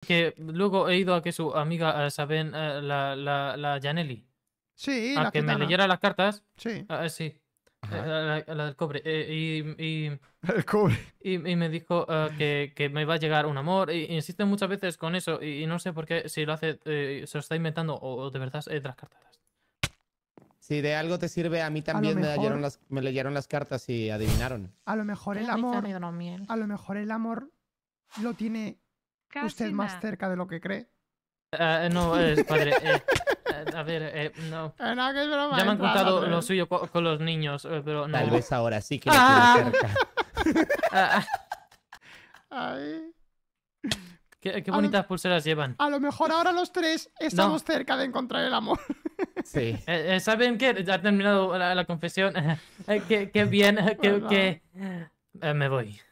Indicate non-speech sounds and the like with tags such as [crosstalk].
Que luego he ido a que su amiga eh, Saben, eh, la, la, la Janelli. Sí, a que me leyera las cartas. Sí. Ah, eh, sí. La, del cobre. y, y, [laughs] el cobre. Y, me dijo que, que, me va a llegar un amor. Y, insiste muchas veces con eso. Y, no sé por qué, si lo hace, se lo está inventando o, de verdad es de las cartas. Si de algo te sirve, a mí también me, leyeron las, me leyeron las cartas y adivinaron. A lo mejor el amor. A lo mejor el amor lo tiene Usted más cerca de lo que cree. Eh, no, es padre. Eh, eh, a ver, eh, no. [laughs] Ah, ya me han contado lo suyo con, los niños, pero Tal vez ahora sí que ¡Ah! cerca. [laughs] Ah, ah. Ay. Qué, bonitas pulseras llevan. A lo mejor ahora los tres estamos cerca de encontrar el amor. Sí. ¿Saben qué? Ya ha terminado la, confesión. [laughs] qué, bien, me voy.